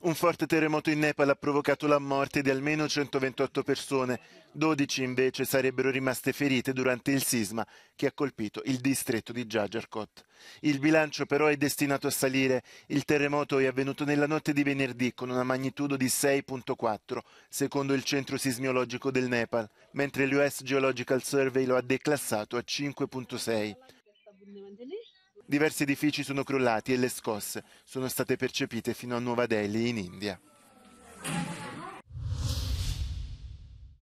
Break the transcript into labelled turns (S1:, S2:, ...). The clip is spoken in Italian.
S1: Un forte terremoto in Nepal ha provocato la morte di almeno 128 persone, 12 invece sarebbero rimaste ferite durante il sisma che ha colpito il distretto di Jajarkot. Il bilancio però è destinato a salire. Il terremoto è avvenuto nella notte di venerdì con una magnitudo di 6.4, secondo il centro sismiologico del Nepal, mentre l'US Geological Survey lo ha declassato a 5.6. Diversi edifici sono crollati e le scosse sono state percepite fino a Nuova Delhi in India.